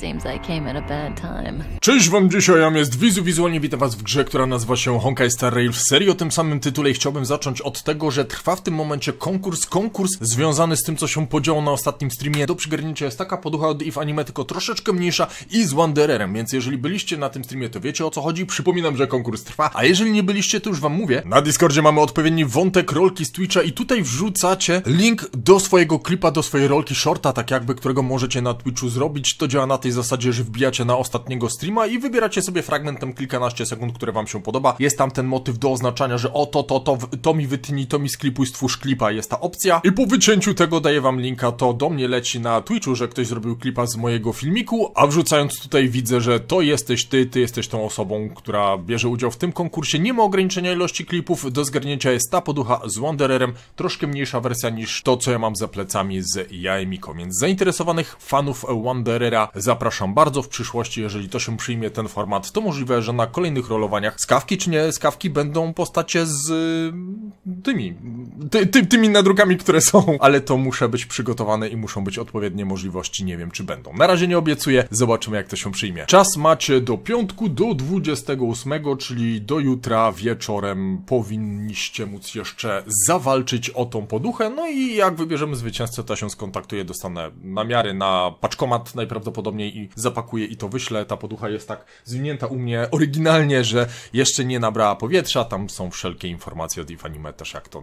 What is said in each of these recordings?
Seems I came at a bad time. Cześć wam dzisiaj, ja jest Wizu, wizualnie witam was w grze, która nazywa się Honkai Star Rail w serii o tym samym tytule i chciałbym zacząć od tego, że trwa w tym momencie konkurs, konkurs związany z tym, co się podziało na ostatnim streamie. Do przygarnięcia jest taka poducha od If Anime, tylko troszeczkę mniejsza i z Wandererem, więc jeżeli byliście na tym streamie, to wiecie o co chodzi. Przypominam, że konkurs trwa, a jeżeli nie byliście, to już wam mówię. Na Discordzie mamy odpowiedni wątek rolki z Twitcha i tutaj wrzucacie link do swojego klipa, do swojej rolki shorta, tak jakby, którego możecie na Twitchu zrobić. To działa na tym tej zasadzie, że wbijacie na ostatniego streama i wybieracie sobie fragmentem kilkanaście sekund, które wam się podoba. Jest tam ten motyw do oznaczania, że o to, to, to, to mi wytnij, to mi sklipuj, stwórz klipa, jest ta opcja. I po wycięciu tego daję wam linka, to do mnie leci na Twitchu, że ktoś zrobił klipa z mojego filmiku, a wrzucając tutaj widzę, że to jesteś ty, ty jesteś tą osobą, która bierze udział w tym konkursie. Nie ma ograniczenia ilości klipów, do zgarnięcia jest ta poducha z Wandererem, troszkę mniejsza wersja niż to, co ja mam za plecami z Jajmiko, więc zainteresowanych fanów Wanderera za zapraszam bardzo. W przyszłości, jeżeli to się przyjmie ten format, to możliwe, że na kolejnych rolowaniach skawki czy nie skawki będą postacie z mm, tymi, ty, ty, tymi nadrukami, które są, ale to muszę być przygotowane i muszą być odpowiednie możliwości. Nie wiem, czy będą. Na razie nie obiecuję, zobaczymy, jak to się przyjmie. Czas macie do piątku, do 28, czyli do jutra wieczorem powinniście móc jeszcze zawalczyć o tą poduchę, no i jak wybierzemy zwycięzcę, to się skontaktuję, dostanę namiary na paczkomat najprawdopodobniej później i zapakuję i to wyślę. Ta poducha jest tak zwinięta u mnie oryginalnie, że jeszcze nie nabrała powietrza. Tam są wszelkie informacje od Ifanime też, jak to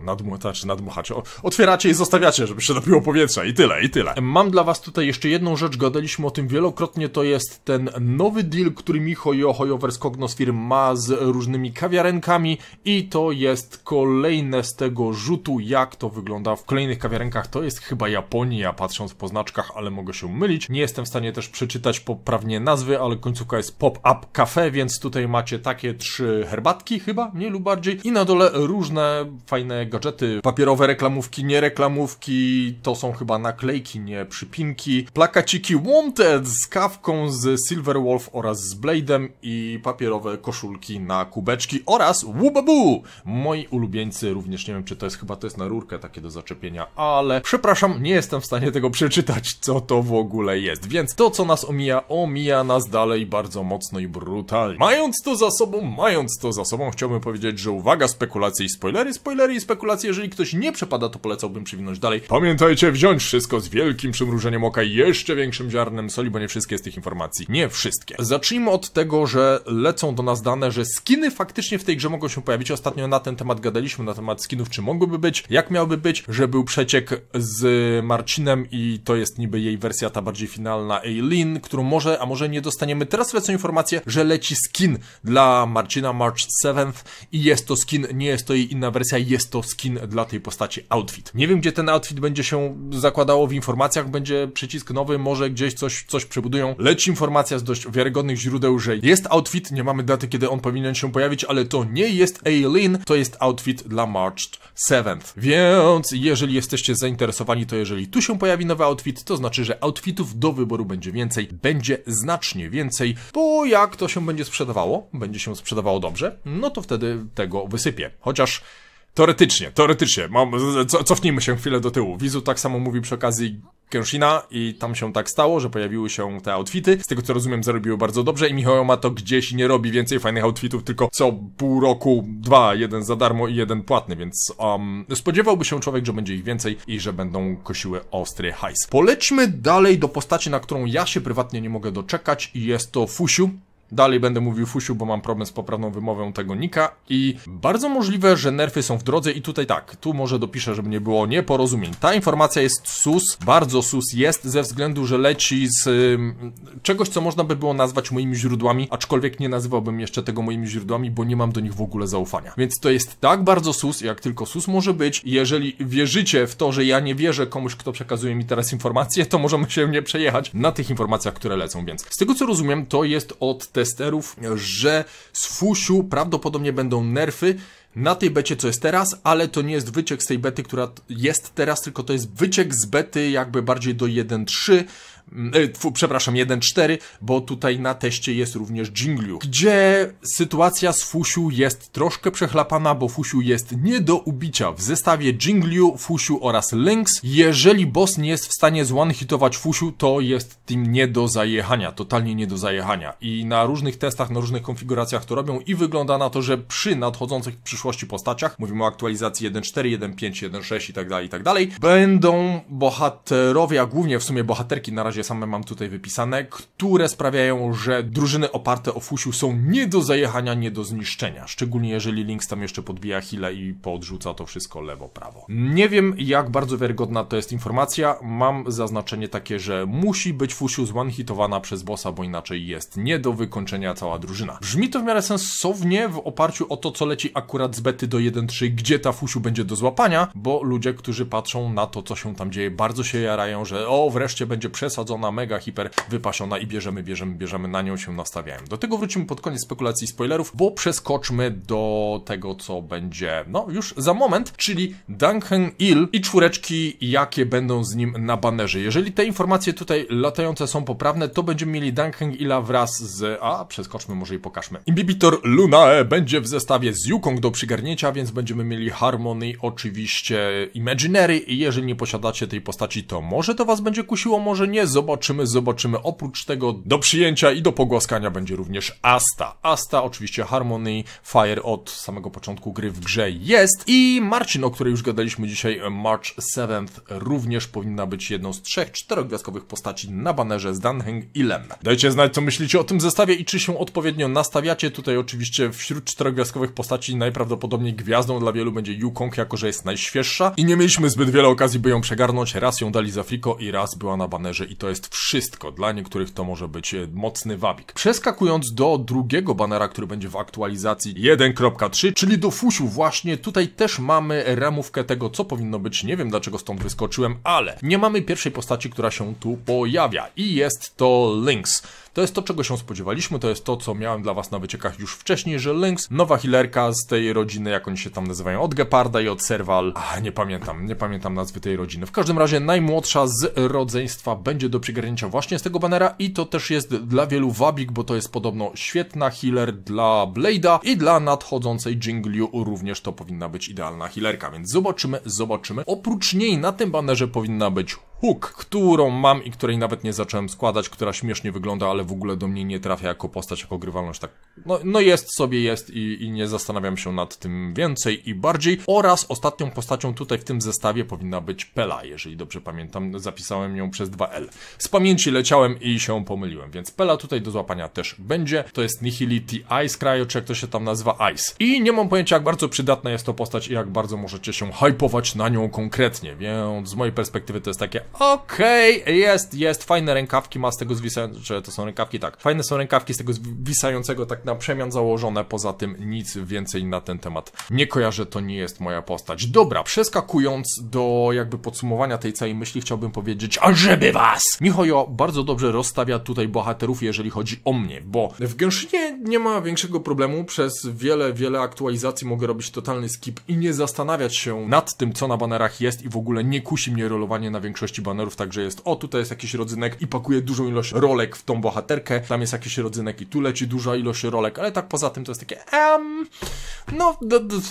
czy nadmuchacze. Otwieracie i zostawiacie, żeby się napiło powietrza i tyle, i tyle. Mam dla was tutaj jeszcze jedną rzecz, gadaliśmy o tym wielokrotnie, to jest ten nowy deal, który Micho Johojover z Cognosphere ma z różnymi kawiarenkami i to jest kolejne z tego rzutu, jak to wygląda w kolejnych kawiarenkach. To jest chyba Japonia, patrząc po znaczkach, ale mogę się mylić. Nie jestem w stanie też przeczytać czytać poprawnie nazwy, ale końcówka jest pop-up cafe, więc tutaj macie takie trzy herbatki chyba, mniej lub bardziej. I na dole różne fajne gadżety, papierowe reklamówki, niereklamówki, to są chyba naklejki, nie przypinki, plakaciki Wanted z kawką z Silver Wolf oraz z Blade'em i papierowe koszulki na kubeczki oraz Wubabu! Moi ulubieńcy, również nie wiem czy to jest, chyba to jest na rurkę takie do zaczepienia, ale przepraszam, nie jestem w stanie tego przeczytać, co to w ogóle jest. Więc to, co nas omija, omija nas dalej bardzo mocno i brutalnie. Mając to za sobą, mając to za sobą, chciałbym powiedzieć, że uwaga, spekulacje i spoilery, spoilery i spekulacje, jeżeli ktoś nie przepada, to polecałbym przewinąć dalej. Pamiętajcie wziąć wszystko z wielkim przymrużeniem oka i jeszcze większym ziarnem soli, bo nie wszystkie z tych informacji, nie wszystkie. Zacznijmy od tego, że lecą do nas dane, że skiny faktycznie w tej grze mogą się pojawić. Ostatnio na ten temat gadaliśmy, na temat skinów, czy mogłyby być, jak miałby być, że był przeciek z Marcinem i to jest niby jej wersja ta bardziej finalna Eileen, którą może, a może nie dostaniemy. Teraz lecą informację, że leci skin dla Marcina March 7 i jest to skin, nie jest to jej inna wersja, jest to skin dla tej postaci outfit. Nie wiem, gdzie ten outfit będzie się zakładało w informacjach, będzie przycisk nowy, może gdzieś coś, coś przebudują, leci informacja z dość wiarygodnych źródeł, że jest outfit, nie mamy daty, kiedy on powinien się pojawić, ale to nie jest Aileen, to jest outfit dla March 7. Więc jeżeli jesteście zainteresowani, to jeżeli tu się pojawi nowy outfit, to znaczy, że outfitów do wyboru będzie więcej więcej, będzie znacznie więcej, bo jak to się będzie sprzedawało, będzie się sprzedawało dobrze, no to wtedy tego wysypie. Chociaż Teoretycznie, teoretycznie. Mam, co, cofnijmy się chwilę do tyłu. Wizu tak samo mówi przy okazji Kyoshina i tam się tak stało, że pojawiły się te outfity. Z tego co rozumiem, zarobiły bardzo dobrze i Michał ma to gdzieś nie robi więcej fajnych outfitów, tylko co pół roku dwa, jeden za darmo i jeden płatny, więc um, spodziewałby się człowiek, że będzie ich więcej i że będą kosiły ostry hajs. Polećmy dalej do postaci, na którą ja się prywatnie nie mogę doczekać i jest to Fusiu, Dalej będę mówił Fusiu, bo mam problem z poprawną wymową tego nika i bardzo możliwe, że nerfy są w drodze i tutaj tak, tu może dopiszę, żeby nie było nieporozumień. Ta informacja jest sus, bardzo sus jest ze względu, że leci z ym, czegoś, co można by było nazwać moimi źródłami, aczkolwiek nie nazywałbym jeszcze tego moimi źródłami, bo nie mam do nich w ogóle zaufania. Więc to jest tak bardzo sus, jak tylko sus może być. Jeżeli wierzycie w to, że ja nie wierzę komuś, kto przekazuje mi teraz informacje, to możemy się nie przejechać na tych informacjach, które lecą, więc z tego co rozumiem, to jest od te testerów, że z Fusiu prawdopodobnie będą nerfy na tej becie, co jest teraz, ale to nie jest wyciek z tej bety, która jest teraz, tylko to jest wyciek z bety jakby bardziej do 1.3, Mm, e, przepraszam, 1.4, bo tutaj na teście jest również Jingliu, gdzie sytuacja z Fusiu jest troszkę przechlapana, bo Fusiu jest nie do ubicia. W zestawie Jingliu, Fusiu oraz Lynx, jeżeli boss nie jest w stanie zone-hitować Fusiu, to jest tym nie do zajechania, totalnie nie do zajechania. I na różnych testach, na różnych konfiguracjach to robią i wygląda na to, że przy nadchodzących w przyszłości postaciach, mówimy o aktualizacji 1.4, 1.5, 1.6 i tak dalej, i tak dalej, będą bohaterowie, a głównie w sumie bohaterki na razie razie same mam tutaj wypisane, które sprawiają, że drużyny oparte o Fusiu są nie do zajechania, nie do zniszczenia. Szczególnie jeżeli Links tam jeszcze podbija Hila i podrzuca to wszystko lewo-prawo. Nie wiem, jak bardzo wiarygodna to jest informacja. Mam zaznaczenie takie, że musi być Fusiu zwanhitowana przez bossa, bo inaczej jest nie do wykończenia cała drużyna. Brzmi to w miarę sensownie w oparciu o to, co leci akurat z bety do 1.3, gdzie ta Fusiu będzie do złapania, bo ludzie, którzy patrzą na to, co się tam dzieje, bardzo się jarają, że o, wreszcie będzie przesad przesadzona, mega, hiper wypasiona i bierzemy, bierzemy, bierzemy, na nią się nastawiałem. Do tego wrócimy pod koniec spekulacji spoilerów, bo przeskoczmy do tego, co będzie, no już za moment, czyli Duncan Il i czwóreczki, jakie będą z nim na banerze. Jeżeli te informacje tutaj latające są poprawne, to będziemy mieli Duncan Ila wraz z, a przeskoczmy może i pokażmy. Imbibitor Lunae będzie w zestawie z Yukong do przygarnięcia, więc będziemy mieli Harmony, oczywiście Imaginary i jeżeli nie posiadacie tej postaci, to może to was będzie kusiło, może nie, zobaczymy, zobaczymy. Oprócz tego do przyjęcia i do pogłaskania będzie również Asta. Asta, oczywiście Harmony Fire od samego początku gry w grze jest i Marcin, o której już gadaliśmy dzisiaj, March 7th również powinna być jedną z trzech czterogwiazdkowych postaci na banerze z Dunhang i Lem. Dajcie znać, co myślicie o tym zestawie i czy się odpowiednio nastawiacie. Tutaj oczywiście wśród czterogwiazdkowych postaci najprawdopodobniej gwiazdą dla wielu będzie Yukong, jako że jest najświeższa i nie mieliśmy zbyt wiele okazji, by ją przegarnąć. Raz ją dali za Fiko i raz była na banerze i to jest wszystko. Dla niektórych to może być e, mocny wabik. Przeskakując do drugiego banera, który będzie w aktualizacji 1.3, czyli do fusiu właśnie, tutaj też mamy ramówkę tego, co powinno być. Nie wiem, dlaczego stąd wyskoczyłem, ale nie mamy pierwszej postaci, która się tu pojawia i jest to Lynx. To jest to, czego się spodziewaliśmy, to jest to, co miałem dla was na wyciekach już wcześniej, że Lynx, nowa healerka z tej rodziny, jak oni się tam nazywają, od Geparda i od Serval, a nie pamiętam, nie pamiętam nazwy tej rodziny. W każdym razie najmłodsza z rodzeństwa będzie do przygarnięcia właśnie z tego banera i to też jest dla wielu wabik, bo to jest podobno świetna healer dla Blade'a i dla nadchodzącej Jingliu również to powinna być idealna healerka, więc zobaczymy, zobaczymy. Oprócz niej na tym banerze powinna być Hook, którą mam i której nawet nie zacząłem składać, która śmiesznie wygląda, ale w ogóle do mnie nie trafia jako postać, jako grywalność. Tak, no, no jest sobie jest i, i nie zastanawiam się nad tym więcej i bardziej. Oraz ostatnią postacią tutaj w tym zestawie powinna być Pela, jeżeli dobrze pamiętam. Zapisałem ją przez 2L. Z pamięci leciałem i się pomyliłem, więc Pela tutaj do złapania też będzie. To jest Nihility Ice Cryo, czy jak to się tam nazywa, Ice. I nie mam pojęcia, jak bardzo przydatna jest to postać i jak bardzo możecie się hypować na nią konkretnie, więc z mojej perspektywy to jest takie Okej, okay, jest, jest, fajne rękawki ma z tego zwisającego, czy to są rękawki, tak, fajne są rękawki z tego zwisającego tak na przemian założone, poza tym nic więcej na ten temat nie kojarzę, to nie jest moja postać. Dobra, przeskakując do jakby podsumowania tej całej myśli, chciałbym powiedzieć, ażeby was! Michojo bardzo dobrze rozstawia tutaj bohaterów, jeżeli chodzi o mnie, bo w Genshinie nie ma większego problemu, przez wiele, wiele aktualizacji mogę robić totalny skip i nie zastanawiać się nad tym, co na banerach jest i w ogóle nie kusi mnie rolowanie na większości banerów także jest, o tutaj jest jakiś rodzynek i pakuje dużą ilość rolek w tą bohaterkę, tam jest jakiś rodzynek i tu leci duża ilość rolek, ale tak poza tym to jest takie, em, no,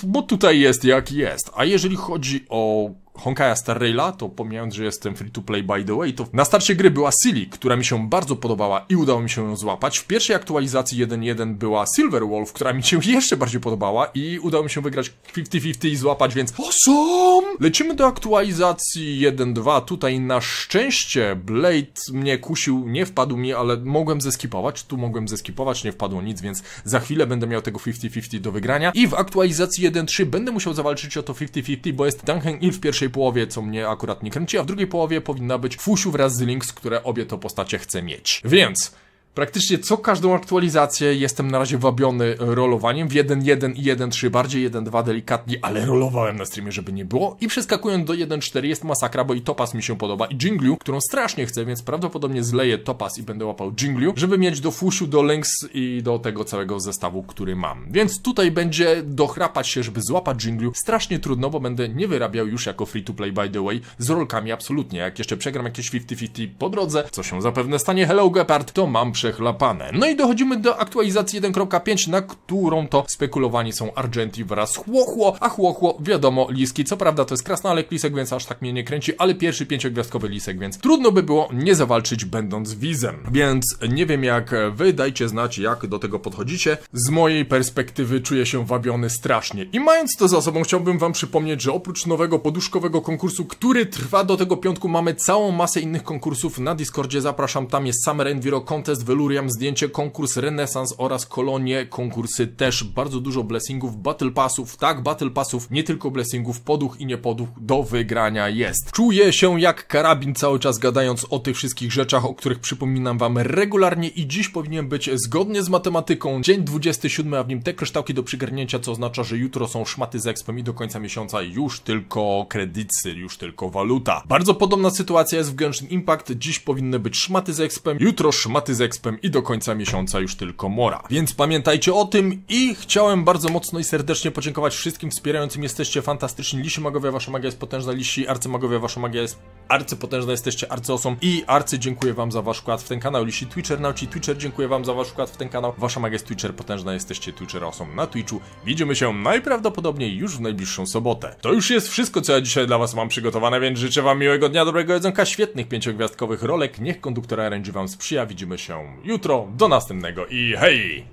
bo tutaj jest jak jest. A jeżeli chodzi o Honkaja Star Raila, to pomijając, że jestem free to play by the way, to na starcie gry była Silly, która mi się bardzo podobała i udało mi się ją złapać. W pierwszej aktualizacji 1.1 była Silver Wolf, która mi się jeszcze bardziej podobała i udało mi się wygrać 50-50 i złapać, więc awesome! Lecimy do aktualizacji 1.2. Tutaj na szczęście Blade mnie kusił, nie wpadł mi, ale mogłem zeskipować. Tu mogłem zeskipować, nie wpadło nic, więc za chwilę będę miał tego 50-50 do wygrania. I w aktualizacji 1.3 będę musiał zawalczyć o to 50-50, bo jest Duncan Hill w pierwszej pierwszej połowie, co mnie akurat nie kręci, a w drugiej połowie powinna być Fusiu wraz z Lynx, które obie to postacie chcę mieć. Więc Praktycznie co każdą aktualizację jestem na razie wabiony rolowaniem w 1.1 i 1.3, bardziej 1.2 delikatnie, ale rolowałem na streamie, żeby nie było. I przeskakując do 1.4 jest masakra, bo i Topaz mi się podoba i Jingliu, którą strasznie chcę, więc prawdopodobnie zleję Topaz i będę łapał Jingliu, żeby mieć do Fushu, do links i do tego całego zestawu, który mam. Więc tutaj będzie dochrapać się, żeby złapać Jingliu. Strasznie trudno, bo będę nie wyrabiał już jako free to play by the way z rolkami absolutnie. Jak jeszcze przegram jakieś 50-50 po drodze, co się zapewne stanie Hello Gepard, to mam przechlapane. No i dochodzimy do aktualizacji 1.5, na którą to spekulowani są Argenti wraz z Chłochło, a Chłochło, wiadomo, Liski, co prawda to jest krasnalek lisek, więc aż tak mnie nie kręci, ale pierwszy pięciogwiazdkowy lisek, więc trudno by było nie zawalczyć będąc wizem. Więc nie wiem jak wy, dajcie znać jak do tego podchodzicie. Z mojej perspektywy czuję się wabiony strasznie. I mając to za sobą chciałbym wam przypomnieć, że oprócz nowego poduszkowego konkursu, który trwa do tego piątku, mamy całą masę innych konkursów na Discordzie, zapraszam, tam jest Summer Enviro Contest, Veluriam zdjęcie, konkurs Renesans oraz kolonie, konkursy też bardzo dużo blessingów, battle passów, tak, battle passów, nie tylko blessingów, poduch i niepoduch do wygrania jest. Czuję się jak karabin cały czas gadając o tych wszystkich rzeczach, o których przypominam wam regularnie i dziś powinien być zgodnie z matematyką dzień 27, a w nim te kryształki do przygarnięcia, co oznacza, że jutro są szmaty z ekspem i do końca miesiąca już tylko kredycy już tylko waluta. Bardzo podobna sytuacja jest w Genshin Impact, dziś powinny być szmaty z ekspem, jutro szmaty z ekspem wyspem i do końca miesiąca już tylko mora. Więc pamiętajcie o tym i chciałem bardzo mocno i serdecznie podziękować wszystkim wspierającym. Jesteście fantastyczni. Lisi magowie, wasza magia jest potężna. Lisi arcymagowie, wasza magia jest arcypotężna. Jesteście arcyosą i arcy dziękuję wam za wasz wkład w ten kanał. Lisi Twitcher nauci Twitcher, dziękuję wam za wasz wkład w ten kanał. Wasza magia jest Twitcher potężna. Jesteście Twitcherosą na Twitchu. Widzimy się najprawdopodobniej już w najbliższą sobotę. To już jest wszystko, co ja dzisiaj dla was mam przygotowane, więc życzę wam miłego dnia, dobrego jedzonka, świetnych pięciogwiazdkowych rolek. Niech konduktora RNG wam sprzyja. Widzimy się jutro, do następnego i hej!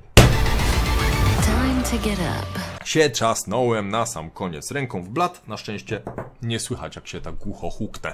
Się trzasnąłem na sam koniec ręką w blat, na szczęście nie słychać jak się tak głucho huknę.